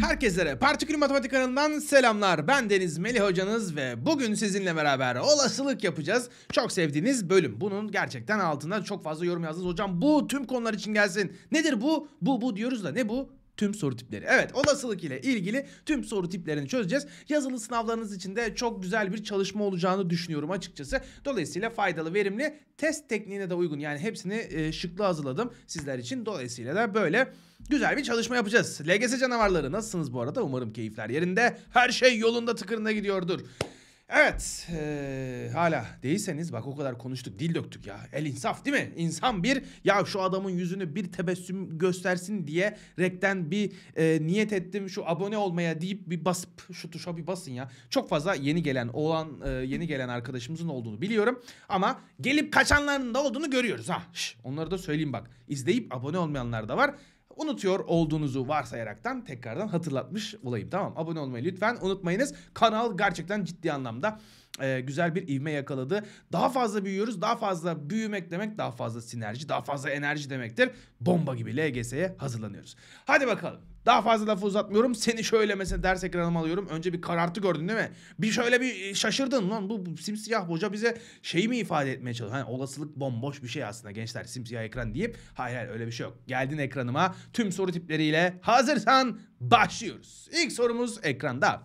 Herkese Partikül Matematik kanalından selamlar. Ben Deniz Melih hocanız ve bugün sizinle beraber olasılık yapacağız. Çok sevdiğiniz bölüm. Bunun gerçekten altında çok fazla yorum yazdınız. Hocam bu tüm konular için gelsin. Nedir bu? Bu bu diyoruz da ne bu? tüm soru tipleri. Evet olasılık ile ilgili tüm soru tiplerini çözeceğiz. Yazılı sınavlarınız için de çok güzel bir çalışma olacağını düşünüyorum açıkçası. Dolayısıyla faydalı, verimli, test tekniğine de uygun. Yani hepsini e, şıklı hazırladım sizler için. Dolayısıyla da böyle güzel bir çalışma yapacağız. LGS canavarları nasılsınız bu arada? Umarım keyifler yerinde. Her şey yolunda tıkırında gidiyordur. Evet, ee, hala değilseniz bak o kadar konuştuk, dil döktük ya. El insaf değil mi? İnsan bir ya şu adamın yüzünü bir tebessüm göstersin diye rekten bir e, niyet ettim şu abone olmaya deyip bir basıp şu tuşa bir basın ya. Çok fazla yeni gelen olan e, yeni gelen arkadaşımızın olduğunu biliyorum ama gelip kaçanların da olduğunu görüyoruz ha. Şş, onları da söyleyeyim bak. İzleyip abone olmayanlar da var unutuyor olduğunuzu varsayaraktan tekrardan hatırlatmış olayım. Tamam abone olmayı lütfen unutmayınız. Kanal gerçekten ciddi anlamda e, güzel bir ivme yakaladı. Daha fazla büyüyoruz. Daha fazla büyümek demek daha fazla sinerji, daha fazla enerji demektir. Bomba gibi LGS'ye hazırlanıyoruz. Hadi bakalım. Daha fazla lafı uzatmıyorum. Seni şöyle mesela ders ekranıma alıyorum. Önce bir karartı gördün değil mi? Bir şöyle bir şaşırdın lan. Bu, simsiyah hoca bize şeyi mi ifade etmeye çalışıyor? Hani olasılık bomboş bir şey aslında gençler. Simsiyah ekran deyip hayır hayır öyle bir şey yok. Geldin ekranıma tüm soru tipleriyle hazırsan başlıyoruz. İlk sorumuz ekranda.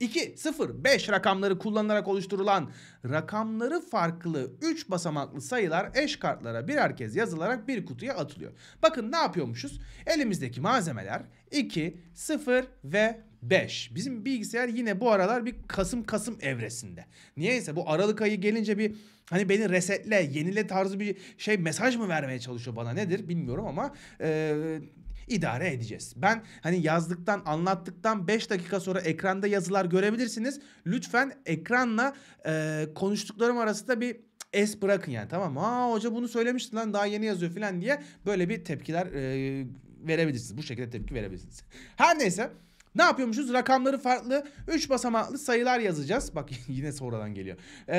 2, 0, 5 rakamları kullanılarak oluşturulan rakamları farklı 3 basamaklı sayılar eş kartlara birer kez yazılarak bir kutuya atılıyor. Bakın ne yapıyormuşuz? Elimizdeki malzemeler 2, 0 ve 5. Bizim bilgisayar yine bu aralar bir Kasım Kasım evresinde. Niyeyse bu Aralık ayı gelince bir hani beni resetle, yenile tarzı bir şey mesaj mı vermeye çalışıyor bana nedir bilmiyorum ama... Ee, idare edeceğiz. Ben hani yazdıktan anlattıktan 5 dakika sonra ekranda yazılar görebilirsiniz. Lütfen ekranla e, konuştuklarım arasında bir es bırakın yani tamam mı? Aa hoca bunu söylemişti lan daha yeni yazıyor falan diye böyle bir tepkiler e, verebilirsiniz. Bu şekilde tepki verebilirsiniz. Her neyse ne yapıyormuşuz? Rakamları farklı 3 basamaklı sayılar yazacağız. Bak yine sonradan geliyor. Ee,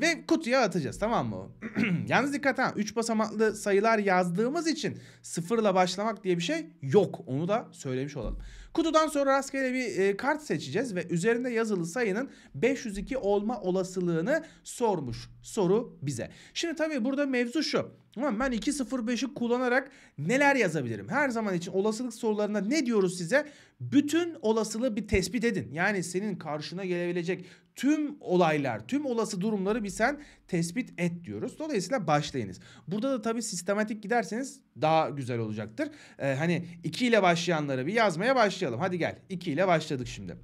ve kutuya atacağız tamam mı? Yalnız dikkat ha 3 basamaklı sayılar yazdığımız için sıfırla başlamak diye bir şey yok. Onu da söylemiş olalım. Kutudan sonra rastgele bir e, kart seçeceğiz ve üzerinde yazılı sayının 502 olma olasılığını sormuş soru bize. Şimdi tabii burada mevzu şu. Tamam ben 2.05'i kullanarak neler yazabilirim? Her zaman için olasılık sorularında ne diyoruz size? Bütün olasılığı bir tespit edin. Yani senin karşına gelebilecek tüm olaylar, tüm olası durumları bir sen tespit et diyoruz. Dolayısıyla başlayınız. Burada da tabii sistematik giderseniz daha güzel olacaktır. Ee, hani 2 ile başlayanları bir yazmaya başlayalım. Hadi gel 2 ile başladık şimdi.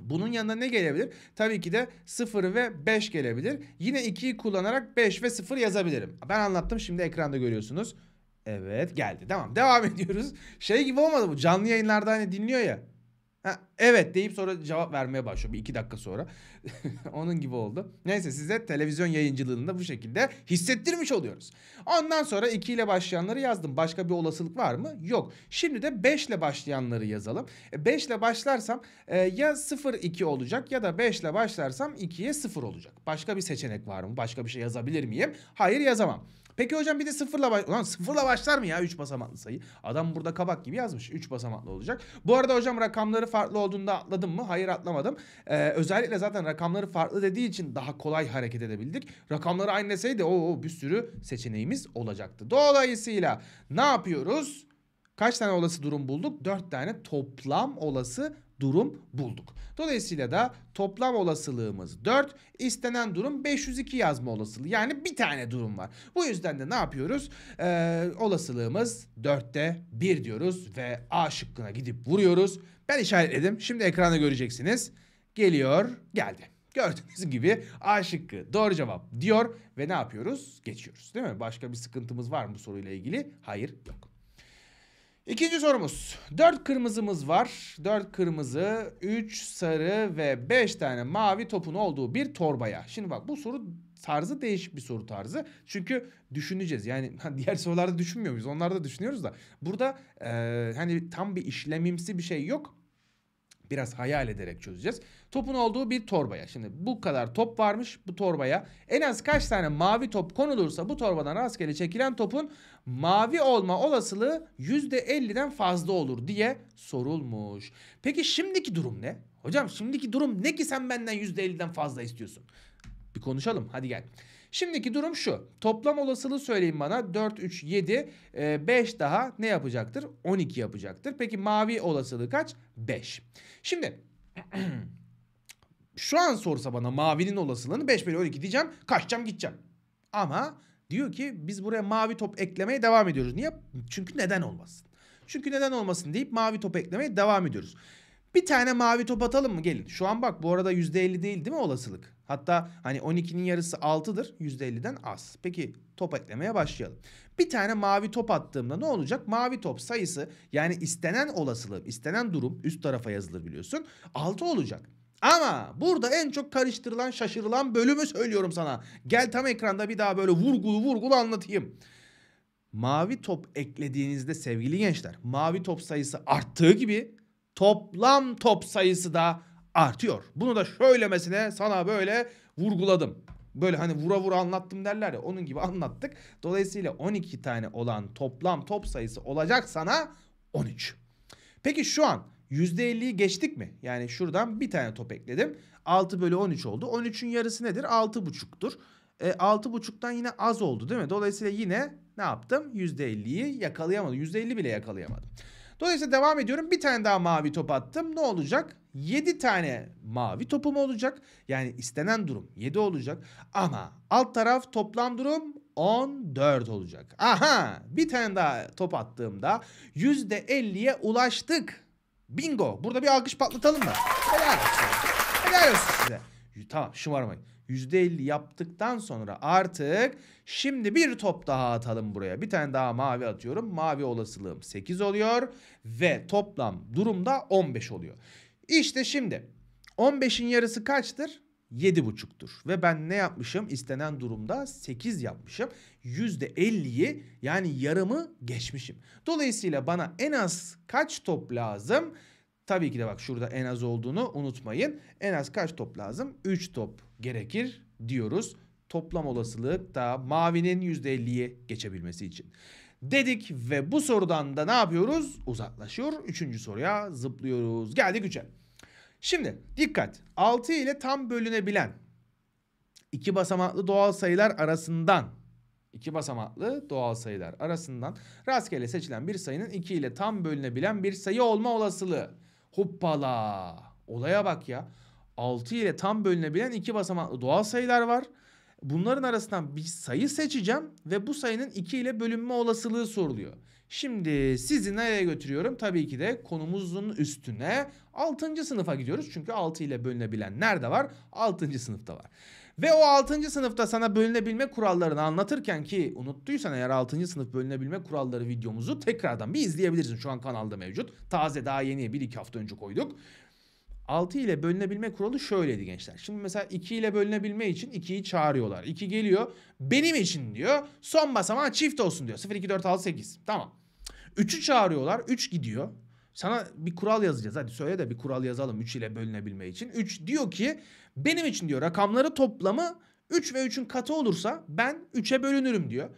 Bunun yanına ne gelebilir? Tabii ki de 0 ve 5 gelebilir. Yine 2'yi kullanarak 5 ve 0 yazabilirim. Ben anlattım şimdi ekranda görüyorsunuz. Evet geldi. Tamam devam ediyoruz. Şey gibi olmadı bu canlı yayınlarda hani dinliyor ya. Ha, evet deyip sonra cevap vermeye başlıyor bir iki dakika sonra. Onun gibi oldu. Neyse size televizyon yayıncılığında bu şekilde hissettirmiş oluyoruz. Ondan sonra 2 ile başlayanları yazdım. Başka bir olasılık var mı? Yok. Şimdi de 5 ile başlayanları yazalım. 5 e, ile başlarsam e, ya 0-2 olacak ya da 5 ile başlarsam 2'ye 0 olacak. Başka bir seçenek var mı? Başka bir şey yazabilir miyim? Hayır yazamam. Peki hocam bir de sıfırla baş... Ulan sıfırla başlar mı ya 3 basamaklı sayı? Adam burada kabak gibi yazmış. 3 basamaklı olacak. Bu arada hocam rakamları farklı olduğunda atladım mı? Hayır atlamadım. Ee, özellikle zaten rakamları farklı dediği için daha kolay hareket edebildik. Rakamları aynı deseydi o bir sürü seçeneğimiz olacaktı. Dolayısıyla ne yapıyoruz? Kaç tane olası durum bulduk? 4 tane toplam olası durum bulduk. Dolayısıyla da toplam olasılığımız 4, istenen durum 502 yazma olasılığı. Yani bir tane durum var. Bu yüzden de ne yapıyoruz? Ee, olasılığımız 4'te 1 diyoruz ve A şıkkına gidip vuruyoruz. Ben işaretledim. Şimdi ekranda göreceksiniz. Geliyor, geldi. Gördüğünüz gibi A şıkkı doğru cevap diyor ve ne yapıyoruz? Geçiyoruz değil mi? Başka bir sıkıntımız var mı bu soruyla ilgili? Hayır yok. İkinci sorumuz. 4 kırmızımız var. 4 kırmızı, 3 sarı ve 5 tane mavi topun olduğu bir torbaya. Şimdi bak bu soru tarzı değişik bir soru tarzı. Çünkü düşüneceğiz. Yani diğer sorularda düşünmüyor muyuz? Onlarda düşünüyoruz da. Burada e, hani tam bir işlemimsi bir şey yok. Biraz hayal ederek çözeceğiz. Topun olduğu bir torbaya. Şimdi bu kadar top varmış bu torbaya. En az kaç tane mavi top konulursa bu torbadan rastgele çekilen topun mavi olma olasılığı %50'den fazla olur diye sorulmuş. Peki şimdiki durum ne? Hocam şimdiki durum ne ki sen benden %50'den fazla istiyorsun? Bir konuşalım hadi gel. Şimdiki durum şu. Toplam olasılığı söyleyin bana. 4, 3, 7, 5 daha ne yapacaktır? 12 yapacaktır. Peki mavi olasılığı kaç? 5. Şimdi Şu an sorsa bana mavinin olasılığını 5 bölü 12 diyeceğim. Kaçacağım gideceğim. Ama diyor ki biz buraya mavi top eklemeye devam ediyoruz. Niye? Çünkü neden olmasın. Çünkü neden olmasın deyip mavi top eklemeye devam ediyoruz. Bir tane mavi top atalım mı gelin. Şu an bak bu arada %50 değil değil mi olasılık? Hatta hani 12'nin yarısı 6'dır. %50'den az. Peki top eklemeye başlayalım. Bir tane mavi top attığımda ne olacak? Mavi top sayısı yani istenen olasılık istenen durum üst tarafa yazılır biliyorsun. 6 olacak. Ama burada en çok karıştırılan şaşırılan bölümü söylüyorum sana. Gel tam ekranda bir daha böyle vurgulu vurgulu anlatayım. Mavi top eklediğinizde sevgili gençler mavi top sayısı arttığı gibi toplam top sayısı da artıyor. Bunu da şöylemesine sana böyle vurguladım. Böyle hani vura vura anlattım derler ya onun gibi anlattık. Dolayısıyla 12 tane olan toplam top sayısı olacak sana 13. Peki şu an %50'yi geçtik mi? Yani şuradan bir tane top ekledim. 6 bölü 13 oldu. 13'ün yarısı nedir? 6,5'tur. E, 6,5'tan yine az oldu değil mi? Dolayısıyla yine ne yaptım? %50'yi yakalayamadım. %50 bile yakalayamadım. Dolayısıyla devam ediyorum. Bir tane daha mavi top attım. Ne olacak? 7 tane mavi topum olacak. Yani istenen durum 7 olacak. Ama alt taraf toplam durum 14 olacak. Aha! Bir tane daha top attığımda %50'ye ulaştık. Bingo. Burada bir alkış patlatalım mı? Helal olsun. Helal olsun size. Tamam şımarmayın. %50 yaptıktan sonra artık şimdi bir top daha atalım buraya. Bir tane daha mavi atıyorum. Mavi olasılığım 8 oluyor ve toplam durumda 15 oluyor. İşte şimdi 15'in yarısı kaçtır? 7,5'tur. Ve ben ne yapmışım? İstenen durumda 8 yapmışım. %50'yi yani yarımı geçmişim. Dolayısıyla bana en az kaç top lazım? Tabii ki de bak şurada en az olduğunu unutmayın. En az kaç top lazım? 3 top gerekir diyoruz. Toplam olasılık da mavinin %50'ye geçebilmesi için. Dedik ve bu sorudan da ne yapıyoruz? Uzaklaşıyor. Üçüncü soruya zıplıyoruz. Geldik üçe. Şimdi dikkat 6 ile tam bölünebilen iki basamaklı doğal sayılar arasından iki basamaklı doğal sayılar arasından rastgele seçilen bir sayının 2 ile tam bölünebilen bir sayı olma olasılığı. Hoppala olaya bak ya 6 ile tam bölünebilen iki basamaklı doğal sayılar var. Bunların arasından bir sayı seçeceğim ve bu sayının 2 ile bölünme olasılığı soruluyor. Şimdi sizi nereye götürüyorum? Tabii ki de konumuzun üstüne 6. sınıfa gidiyoruz. Çünkü 6 ile bölünebilen nerede var? 6. sınıfta var. Ve o 6. sınıfta sana bölünebilme kurallarını anlatırken ki unuttuysan eğer 6. sınıf bölünebilme kuralları videomuzu tekrardan bir izleyebilirsin. Şu an kanalda mevcut. Taze daha yeni 1-2 hafta önce koyduk. 6 ile bölünebilme kuralı şöyleydi gençler. Şimdi mesela 2 ile bölünebilme için 2'yi çağırıyorlar. 2 geliyor. Benim için diyor. Son basamağı çift olsun diyor. 0, 2, 4, 6, 8. Tamam. 3'ü çağırıyorlar. 3 gidiyor. Sana bir kural yazacağız. Hadi söyle de bir kural yazalım 3 ile bölünebilme için. 3 diyor ki benim için diyor rakamları toplamı 3 ve 3'ün katı olursa ben 3'e bölünürüm diyor.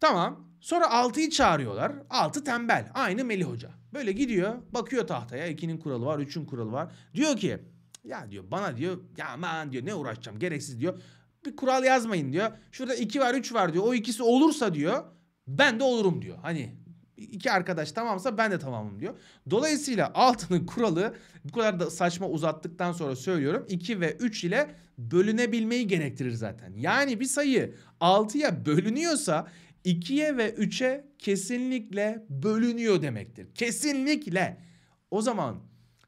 Tamam. Sonra 6'yı çağırıyorlar. 6 tembel. Aynı Melih Hoca. Böyle gidiyor bakıyor tahtaya. 2'nin kuralı var 3'ün kuralı var. Diyor ki ya diyor bana diyor ya aman diyor ne uğraşacağım gereksiz diyor. Bir kural yazmayın diyor. Şurada 2 var 3 var diyor. O ikisi olursa diyor ben de olurum diyor. Hani iki arkadaş tamamsa ben de tamamım diyor. Dolayısıyla altının kuralı bu kadar da saçma uzattıktan sonra söylüyorum 2 ve 3 ile bölünebilmeyi gerektirir zaten. Yani bir sayı 6'ya bölünüyorsa 2'ye ve 3'e kesinlikle bölünüyor demektir. Kesinlikle. O zaman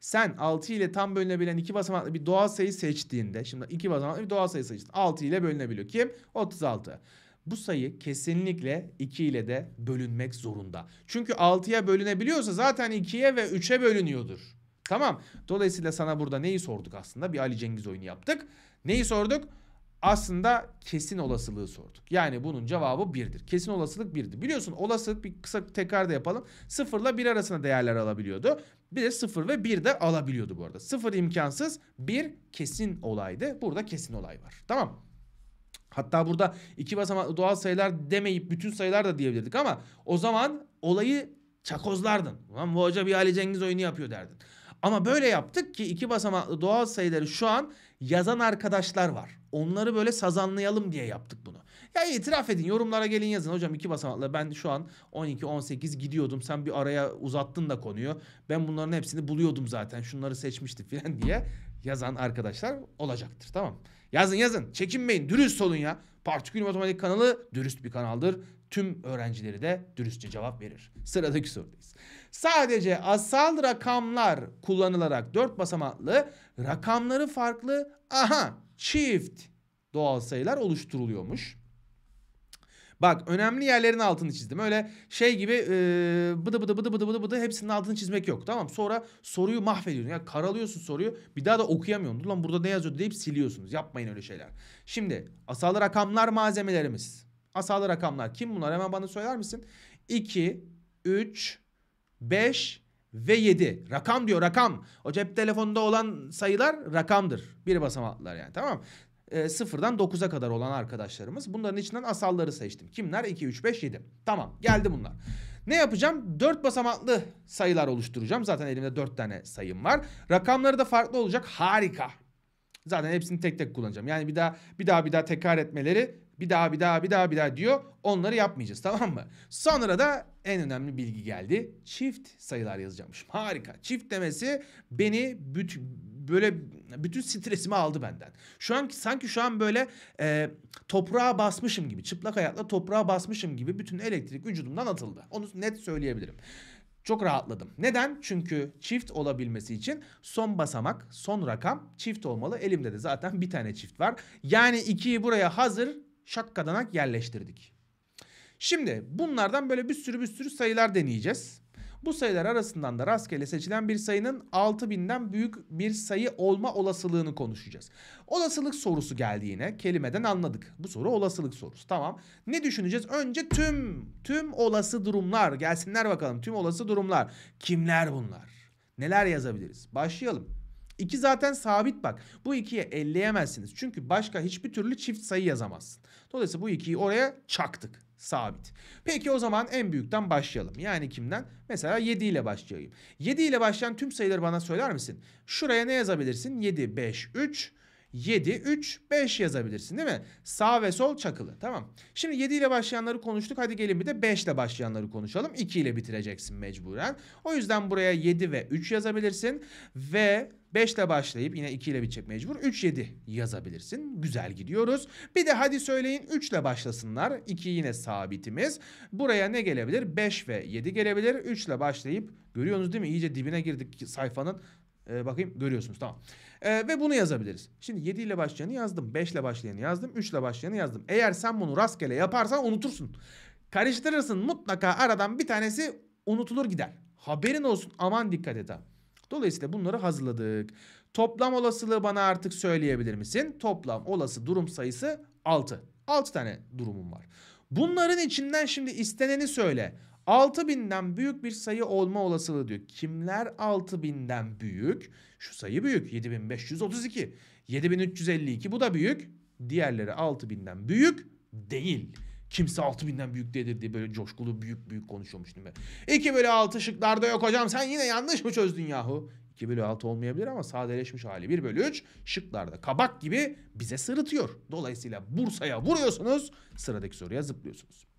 sen 6 ile tam bölünebilen iki basamaklı bir doğal sayı seçtiğinde şimdi iki basamaklı bir doğal sayı seçtin. 6 ile bölünebiliyor. Kim? 36. Bu sayı kesinlikle 2 ile de bölünmek zorunda. Çünkü 6'ya bölünebiliyorsa zaten 2'ye ve 3'e bölünüyordur. Tamam. Dolayısıyla sana burada neyi sorduk aslında? Bir Ali Cengiz oyunu yaptık. Neyi sorduk? aslında kesin olasılığı sorduk. Yani bunun cevabı birdir. Kesin olasılık birdi. Biliyorsun olasılık bir kısa tekrar da yapalım. Sıfırla bir arasında değerler alabiliyordu. Bir de sıfır ve bir de alabiliyordu bu arada. Sıfır imkansız, bir kesin olaydı. Burada kesin olay var. Tamam Hatta burada iki basamaklı doğal sayılar demeyip bütün sayılar da diyebilirdik ama o zaman olayı çakozlardın. Ulan bu hoca bir Ali Cengiz oyunu yapıyor derdin. Ama böyle yaptık ki iki basamaklı doğal sayıları şu an yazan arkadaşlar var onları böyle sazanlayalım diye yaptık bunu. Ya itiraf edin yorumlara gelin yazın. Hocam iki basamaklı ben şu an 12-18 gidiyordum. Sen bir araya uzattın da konuyu. Ben bunların hepsini buluyordum zaten. Şunları seçmiştim filan diye yazan arkadaşlar olacaktır. Tamam. Yazın yazın. Çekinmeyin. Dürüst olun ya. Partikül Matematik kanalı dürüst bir kanaldır tüm öğrencileri de dürüstçe cevap verir. Sıradaki sorudayız. Sadece asal rakamlar kullanılarak dört basamaklı rakamları farklı aha çift doğal sayılar oluşturuluyormuş. Bak önemli yerlerin altını çizdim. Öyle şey gibi e, ee, bıdı bıdı bıdı bıdı bıdı bıdı hepsinin altını çizmek yok. Tamam sonra soruyu mahvediyorsun. Ya karalıyorsun soruyu. Bir daha da okuyamıyorsun. Dur lan burada ne yazıyor deyip siliyorsunuz. Yapmayın öyle şeyler. Şimdi asal rakamlar malzemelerimiz. Asalı rakamlar kim bunlar? Hemen bana söyler misin? 2, 3, 5 ve 7. Rakam diyor rakam. O cep telefonunda olan sayılar rakamdır. Bir basamaklılar yani tamam e, sıfırdan 9'a kadar olan arkadaşlarımız. Bunların içinden asalları seçtim. Kimler? 2, 3, 5, 7. Tamam geldi bunlar. Ne yapacağım? 4 basamaklı sayılar oluşturacağım. Zaten elimde 4 tane sayım var. Rakamları da farklı olacak. Harika. Zaten hepsini tek tek kullanacağım. Yani bir daha bir daha bir daha tekrar etmeleri bir daha bir daha bir daha bir daha diyor. Onları yapmayacağız tamam mı? Sonra da en önemli bilgi geldi. Çift sayılar yazacakmışım. Harika. Çift demesi beni büt, böyle bütün stresimi aldı benden. Şu an sanki şu an böyle e, toprağa basmışım gibi, çıplak ayakla toprağa basmışım gibi bütün elektrik vücudumdan atıldı. Onu net söyleyebilirim. Çok rahatladım. Neden? Çünkü çift olabilmesi için son basamak, son rakam çift olmalı. Elimde de zaten bir tane çift var. Yani 2'yi buraya hazır şakkadanak yerleştirdik. Şimdi bunlardan böyle bir sürü bir sürü sayılar deneyeceğiz. Bu sayılar arasından da rastgele seçilen bir sayının 6000'den büyük bir sayı olma olasılığını konuşacağız. Olasılık sorusu geldi yine. Kelimeden anladık. Bu soru olasılık sorusu. Tamam. Ne düşüneceğiz? Önce tüm tüm olası durumlar gelsinler bakalım. Tüm olası durumlar. Kimler bunlar? Neler yazabiliriz? Başlayalım. 2 zaten sabit bak. Bu 2'ye elleyemezsiniz. Çünkü başka hiçbir türlü çift sayı yazamazsın. Dolayısıyla bu 2'yi oraya çaktık. Sabit. Peki o zaman en büyükten başlayalım. Yani kimden? Mesela 7 ile başlayayım. 7 ile başlayan tüm sayıları bana söyler misin? Şuraya ne yazabilirsin? 7, 5, 3, 7, 3, 5 yazabilirsin değil mi? Sağ ve sol çakılı. Tamam. Şimdi 7 ile başlayanları konuştuk. Hadi gelin bir de 5 ile başlayanları konuşalım. 2 ile bitireceksin mecburen. O yüzden buraya 7 ve 3 yazabilirsin. Ve 5 ile başlayıp yine 2 ile bitecek mecbur. 3 7 yazabilirsin. Güzel gidiyoruz. Bir de hadi söyleyin 3 ile başlasınlar. 2 yine sabitimiz. Buraya ne gelebilir? 5 ve 7 gelebilir. 3 ile başlayıp görüyorsunuz değil mi? İyice dibine girdik sayfanın. Ee, bakayım görüyorsunuz tamam. Ee, ve bunu yazabiliriz. Şimdi 7 ile başlayanı yazdım. 5 ile başlayanı yazdım. 3 ile başlayanı yazdım. Eğer sen bunu rastgele yaparsan unutursun. Karıştırırsın mutlaka aradan bir tanesi unutulur gider. Haberin olsun aman dikkat et Dolayısıyla bunları hazırladık. Toplam olasılığı bana artık söyleyebilir misin? Toplam olası durum sayısı 6. 6 tane durumum var. Bunların içinden şimdi isteneni söyle. 6000'den büyük bir sayı olma olasılığı diyor. Kimler 6000'den büyük? Şu sayı büyük. 7532. 7352 bu da büyük. Diğerleri 6000'den büyük değil. Kimse 6000'den büyük değildir diye böyle coşkulu büyük büyük konuşuyormuş değil mi? 2 bölü 6 şıklarda yok hocam sen yine yanlış mı çözdün yahu? 2 bölü 6 olmayabilir ama sadeleşmiş hali 1 bölü 3 şıklarda kabak gibi bize sırıtıyor. Dolayısıyla Bursa'ya vuruyorsunuz sıradaki soruya zıplıyorsunuz.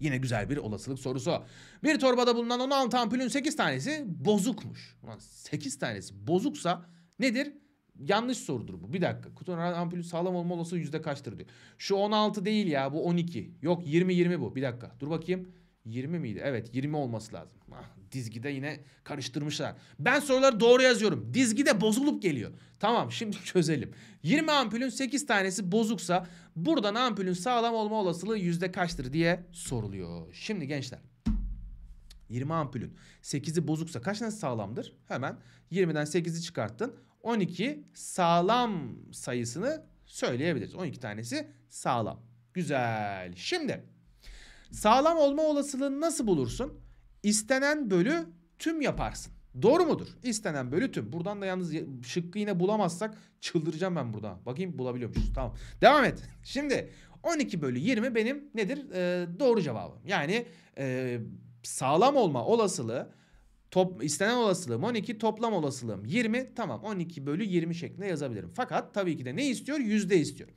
Yine güzel bir olasılık sorusu. Bir torbada bulunan 16 ampulün 8 tanesi bozukmuş. Ulan 8 tanesi bozuksa nedir? Yanlış sorudur bu. Bir dakika. Kutunun ampulü sağlam olma olasılığı yüzde kaçtır diyor. Şu 16 değil ya bu 12. Yok 20-20 bu. Bir dakika. Dur bakayım. 20 miydi? Evet 20 olması lazım. Ah, dizgide yine karıştırmışlar. Ben soruları doğru yazıyorum. Dizgide bozulup geliyor. Tamam şimdi çözelim. 20 ampulün 8 tanesi bozuksa buradan ampulün sağlam olma olasılığı yüzde kaçtır diye soruluyor. Şimdi gençler 20 ampulün 8'i bozuksa kaç tanesi sağlamdır? Hemen 20'den 8'i çıkarttın. 12 sağlam sayısını söyleyebiliriz. 12 tanesi sağlam. Güzel. Şimdi Sağlam olma olasılığını nasıl bulursun? İstenen bölü tüm yaparsın. Doğru mudur? İstenen bölü tüm. Buradan da yalnız şıkkı yine bulamazsak çıldıracağım ben burada. Bakayım bulabiliyormuşuz. Tamam. Devam et. Şimdi 12 bölü 20 benim nedir? Ee, doğru cevabım. Yani e, sağlam olma olasılığı top, istenen olasılığım 12 toplam olasılığım 20 tamam 12 bölü 20 şeklinde yazabilirim. Fakat tabii ki de ne istiyor? Yüzde istiyor.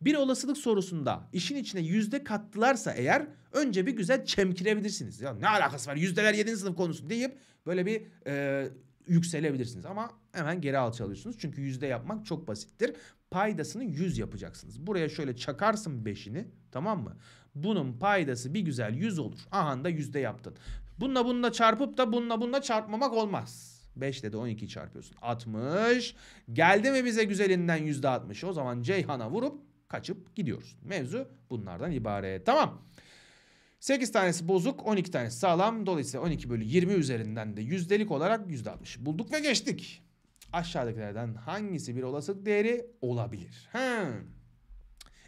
Bir olasılık sorusunda işin içine yüzde kattılarsa eğer önce bir güzel çemkirebilirsiniz. Ya ne alakası var yüzdeler 7. sınıf konusu deyip böyle bir e, yükselebilirsiniz. Ama hemen geri alçalıyorsunuz. Çünkü yüzde yapmak çok basittir. Paydasını 100 yapacaksınız. Buraya şöyle çakarsın 5'ini tamam mı? Bunun paydası bir güzel 100 olur. Aha da yüzde yaptın. Bununla bununla çarpıp da bununla bununla çarpmamak olmaz. 5 dedi 12 çarpıyorsun. 60. Geldi mi bize güzelinden %60? O zaman Ceyhan'a vurup kaçıp gidiyoruz. Mevzu bunlardan ibaret. Tamam. 8 tanesi bozuk, 12 tanesi sağlam. Dolayısıyla 12 bölü 20 üzerinden de yüzdelik olarak %60 bulduk ve geçtik. Aşağıdakilerden hangisi bir olasılık değeri olabilir? He.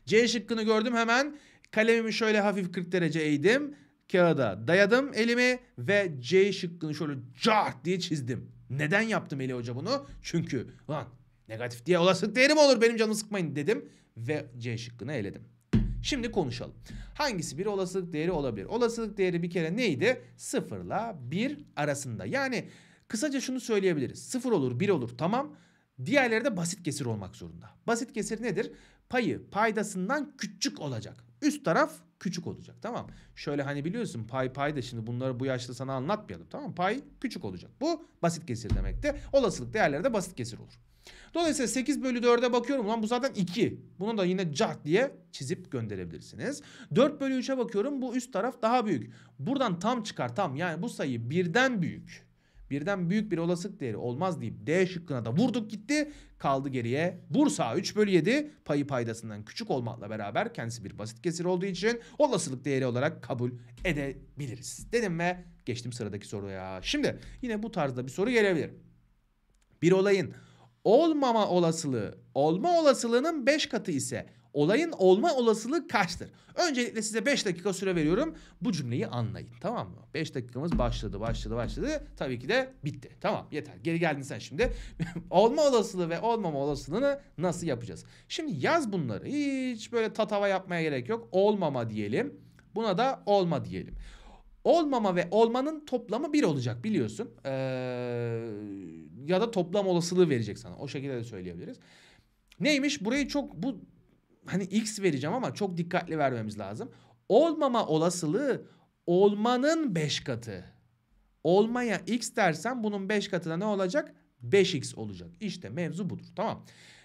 C şıkkını gördüm hemen. Kalemimi şöyle hafif 40 derece eğdim. Kağıda dayadım elimi ve C şıkkını şöyle cart diye çizdim. Neden yaptım Eli Hoca bunu? Çünkü lan negatif diye olasılık değeri mi olur benim canımı sıkmayın dedim ve C şıkkını eledim. Şimdi konuşalım. Hangisi bir olasılık değeri olabilir? Olasılık değeri bir kere neydi? 0 ile 1 arasında. Yani kısaca şunu söyleyebiliriz. 0 olur 1 olur tamam. Diğerleri de basit kesir olmak zorunda. Basit kesir nedir? Payı paydasından küçük olacak. Üst taraf küçük olacak tamam. Şöyle hani biliyorsun pay payda şimdi bunları bu yaşta sana anlatmayalım tamam. Pay küçük olacak. Bu basit kesir demekti. Olasılık değerleri de basit kesir olur. Dolayısıyla 8 bölü 4'e bakıyorum. Lan bu zaten 2. Bunu da yine cart diye çizip gönderebilirsiniz. 4 bölü 3'e bakıyorum. Bu üst taraf daha büyük. Buradan tam çıkar tam. Yani bu sayı birden büyük. Birden büyük bir olasılık değeri olmaz deyip D şıkkına da vurduk gitti. Kaldı geriye Bursa 3 bölü 7 payı paydasından küçük olmakla beraber kendisi bir basit kesir olduğu için olasılık değeri olarak kabul edebiliriz. Dedim ve geçtim sıradaki soruya. Şimdi yine bu tarzda bir soru gelebilir. Bir olayın olmama olasılığı olma olasılığının 5 katı ise olayın olma olasılığı kaçtır? Öncelikle size 5 dakika süre veriyorum. Bu cümleyi anlayın tamam mı? 5 dakikamız başladı başladı başladı. Tabii ki de bitti. Tamam yeter. Geri geldin sen şimdi. olma olasılığı ve olmama olasılığını nasıl yapacağız? Şimdi yaz bunları. Hiç böyle tatava yapmaya gerek yok. Olmama diyelim. Buna da olma diyelim. Olmama ve olmanın toplamı bir olacak biliyorsun. Ee, ya da toplam olasılığı verecek sana. O şekilde de söyleyebiliriz. Neymiş? Burayı çok bu hani x vereceğim ama çok dikkatli vermemiz lazım. Olmama olasılığı olmanın 5 katı. Olmaya x dersen bunun 5 da ne olacak? 5x olacak. İşte mevzu budur. Tamam.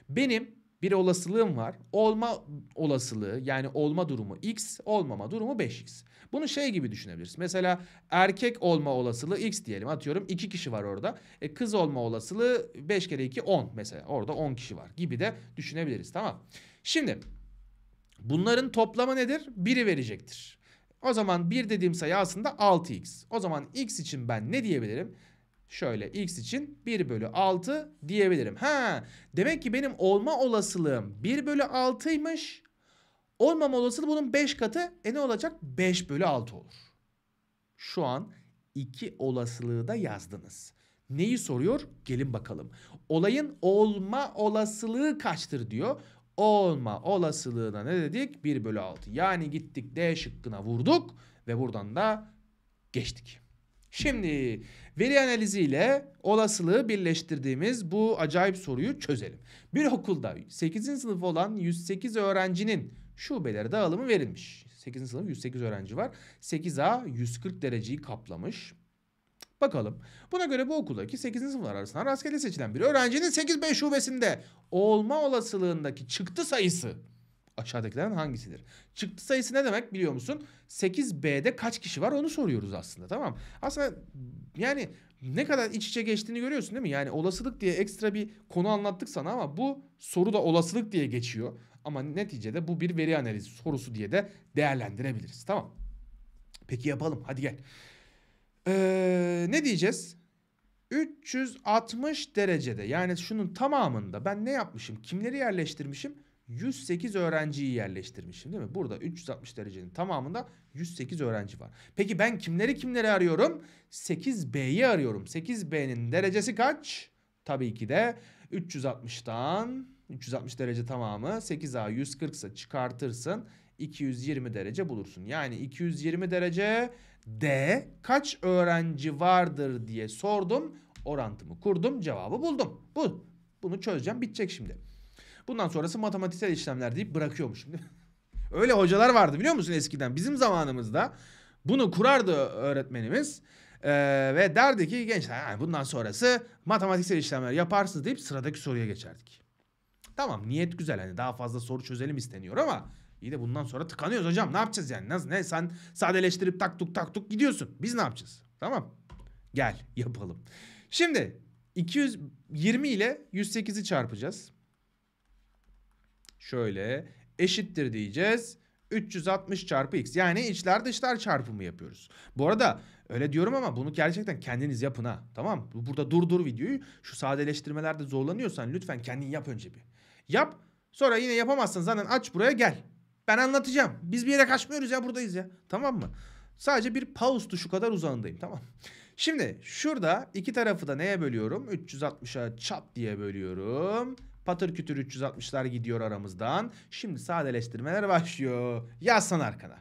Benim bir olasılığım var. Olma olasılığı yani olma durumu x, olmama durumu 5x. Bunu şey gibi düşünebiliriz. Mesela erkek olma olasılığı x diyelim atıyorum 2 kişi var orada. E, kız olma olasılığı 5 kere 2 10 mesela orada 10 kişi var gibi de düşünebiliriz tamam. Şimdi bunların toplamı nedir? 1'i verecektir. O zaman 1 dediğim sayı aslında 6x. O zaman x için ben ne diyebilirim? Şöyle x için 1 bölü 6 diyebilirim. Ha, demek ki benim olma olasılığım 1 bölü 6'ymış. Olmama olasılığı bunun 5 katı. E ne olacak? 5 bölü 6 olur. Şu an iki olasılığı da yazdınız. Neyi soruyor? Gelin bakalım. Olayın olma olasılığı kaçtır diyor. Olma olasılığına ne dedik? 1 bölü 6. Yani gittik D şıkkına vurduk ve buradan da geçtik. Şimdi Veri analizi ile olasılığı birleştirdiğimiz bu acayip soruyu çözelim. Bir okulda 8. sınıf olan 108 öğrencinin şubelere dağılımı verilmiş. 8. sınıf 108 öğrenci var. 8A 140 dereceyi kaplamış. Bakalım. Buna göre bu okuldaki 8. sınıflar arasından rastgele seçilen bir öğrencinin 8B şubesinde olma olasılığındaki çıktı sayısı aşağıdakilerden hangisidir? Çıktı sayısı ne demek biliyor musun? 8B'de kaç kişi var onu soruyoruz aslında tamam. Aslında yani ne kadar iç içe geçtiğini görüyorsun değil mi? Yani olasılık diye ekstra bir konu anlattık sana ama bu soru da olasılık diye geçiyor. Ama neticede bu bir veri analizi sorusu diye de değerlendirebiliriz tamam. Peki yapalım hadi gel. Ee, ne diyeceğiz? 360 derecede yani şunun tamamında ben ne yapmışım? Kimleri yerleştirmişim? 108 öğrenciyi yerleştirmişim değil mi? Burada 360 derecenin tamamında 108 öğrenci var. Peki ben kimleri kimleri arıyorum? 8B'yi arıyorum. 8B'nin derecesi kaç? Tabii ki de 360'tan 360 derece tamamı 8A 140 ise çıkartırsın 220 derece bulursun. Yani 220 derece D kaç öğrenci vardır diye sordum. Orantımı kurdum cevabı buldum. Bu. Bunu çözeceğim bitecek şimdi. Bundan sonrası matematiksel işlemler deyip bırakıyormuş. Öyle hocalar vardı biliyor musun eskiden? Bizim zamanımızda bunu kurardı öğretmenimiz. Ee, ve derdi ki gençler yani bundan sonrası matematiksel işlemler yaparsınız deyip sıradaki soruya geçerdik. Tamam niyet güzel hani daha fazla soru çözelim isteniyor ama iyi de bundan sonra tıkanıyoruz hocam ne yapacağız yani? Nasıl, ne sen sadeleştirip tak tuk tak tuk gidiyorsun. Biz ne yapacağız? Tamam gel yapalım. Şimdi 220 ile 108'i çarpacağız şöyle eşittir diyeceğiz. 360 çarpı x yani içler dışlar çarpımı yapıyoruz. Bu arada öyle diyorum ama bunu gerçekten kendiniz yapın ha tamam Burada dur dur videoyu şu sadeleştirmelerde zorlanıyorsan lütfen kendin yap önce bir. Yap sonra yine yapamazsın zaten aç buraya gel. Ben anlatacağım. Biz bir yere kaçmıyoruz ya buradayız ya tamam mı? Sadece bir pause tuşu kadar uzağındayım tamam. Şimdi şurada iki tarafı da neye bölüyorum? 360'a çat diye bölüyorum. Patır kütür 360'lar gidiyor aramızdan. Şimdi sadeleştirmeler başlıyor. Yazsan arkana.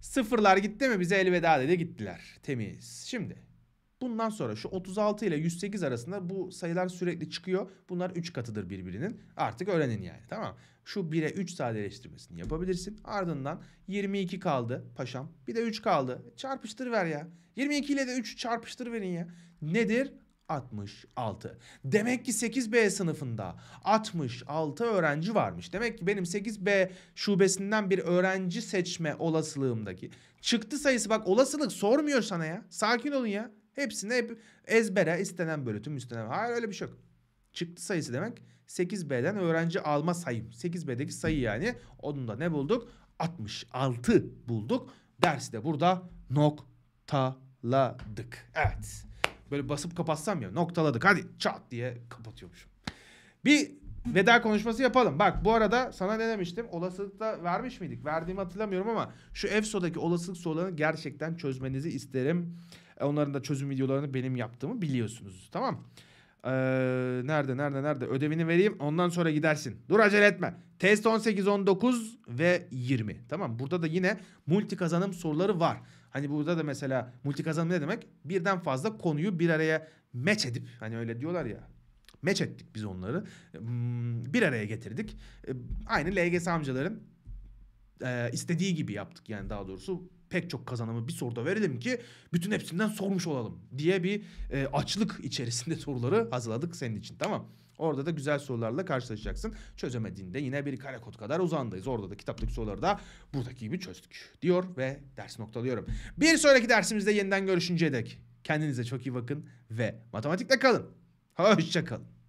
Sıfırlar gitti mi bize elveda dedi gittiler. Temiz. Şimdi bundan sonra şu 36 ile 108 arasında bu sayılar sürekli çıkıyor. Bunlar 3 katıdır birbirinin. Artık öğrenin yani tamam Şu 1'e 3 sadeleştirmesini yapabilirsin. Ardından 22 kaldı paşam. Bir de 3 kaldı. Çarpıştır ver ya. 22 ile de 3 çarpıştır verin ya. Nedir? 66. Demek ki 8B sınıfında 66 öğrenci varmış. Demek ki benim 8B şubesinden bir öğrenci seçme olasılığımdaki çıktı sayısı bak olasılık sormuyor sana ya. Sakin olun ya. Hepsine hep ezbere istenen tüm istenen. Hayır öyle bir şey yok. Çıktı sayısı demek 8B'den öğrenci alma sayım. 8B'deki sayı yani. Onun da ne bulduk? 66 bulduk. Dersi de burada noktaladık. Evet. Böyle basıp kapatsam ya noktaladık hadi çat diye kapatıyormuşum. Bir veda konuşması yapalım. Bak bu arada sana ne demiştim? Olasılıkta vermiş miydik? Verdiğimi hatırlamıyorum ama şu EFSO'daki olasılık sorularını gerçekten çözmenizi isterim. E, onların da çözüm videolarını benim yaptığımı biliyorsunuz. Tamam Ee, nerede nerede nerede ödevini vereyim ondan sonra gidersin. Dur acele etme. Test 18, 19 ve 20. Tamam burada da yine multi kazanım soruları var. Hani burada da mesela multi kazanım ne demek? Birden fazla konuyu bir araya meç edip hani öyle diyorlar ya meç ettik biz onları. Hmm, bir araya getirdik. Ee, aynı LGS amcaların e, istediği gibi yaptık yani daha doğrusu pek çok kazanımı bir soruda verelim ki bütün hepsinden sormuş olalım diye bir e, açlık içerisinde soruları hazırladık senin için tamam. Orada da güzel sorularla karşılaşacaksın. Çözemediğinde yine bir kare kod kadar uzandayız. Orada da kitaptaki soruları da buradaki gibi çözdük diyor ve ders noktalıyorum. Bir sonraki dersimizde yeniden görüşünceye dek kendinize çok iyi bakın ve matematikle kalın. Hoşçakalın.